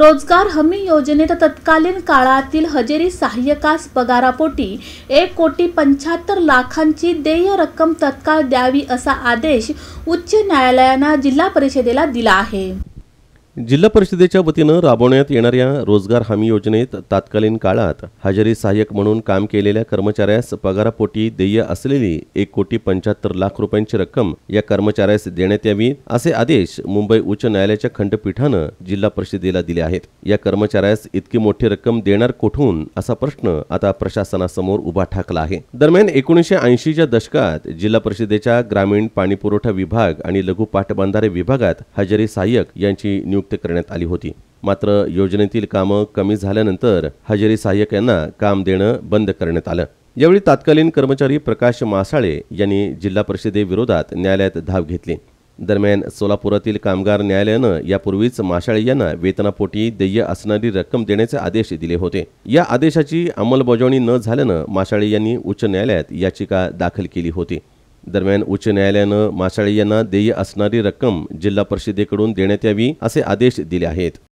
रोजगार हमी योजनेत तत्कालीन काळातील हजेरी सहाय्यकास पगारापोटी एक कोटी पंच्याहत्तर लाखांची देय रक्कम तत्काळ द्यावी असा आदेश उच्च न्यायालयानं जिल्हा परिषदेला दिला आहे जिल्हा परिषदेच्या वतीनं राबवण्यात येणाऱ्या रोजगार हमी योजनेत तात्कालीन काळात हजेरी सहाय्यक म्हणून काम केलेल्या कर्मचाऱ्यास पगारापोटी देय असलेली एक कोटी पंच्याहत्तर लाख रुपयांची रक्कम या कर्मचाऱ्यास देण्यात यावी असे आदेश मुंबई उच्च न्यायालयाच्या खंडपीठानं जिल्हा परिषदेला दिले आहेत या कर्मचाऱ्यास इतकी मोठी रक्कम देणार कोठून असा प्रश्न आता प्रशासनासमोर उभा ठाकला आहे दरम्यान एकोणीसशे ऐंशीच्या दशकात जिल्हा परिषदेच्या ग्रामीण पाणीपुरवठा विभाग आणि लघु पाटबंधारे विभागात हजेरी सहाय्यक यांची नियुक्ती नियुक्त करण्यात आली होती मात्र योजनेतील कामं कमी झाल्यानंतर हजेरी सहाय्यक यांना काम देणं बंद करण्यात आलं यावेळी तात्कालीन कर्मचारी प्रकाश मासाळे यांनी जिल्हा परिषदेविरोधात न्यायालयात धाव घेतली दरम्यान सोलापुरातील कामगार न्यायालयानं यापूर्वीच माशाळे यांना वेतनापोटी देय असणारी रक्कम देण्याचे आदेश दिले होते या आदेशाची अंमलबजावणी न झाल्यानं माशाळे यांनी उच्च न्यायालयात याचिका दाखल केली होती दरम्यान उच्च न्यायालयानं माशाळे यांना देय असणारी रक्कम जिल्हा परिषदेकडून देण्यात यावी असे आदेश दिले आहेत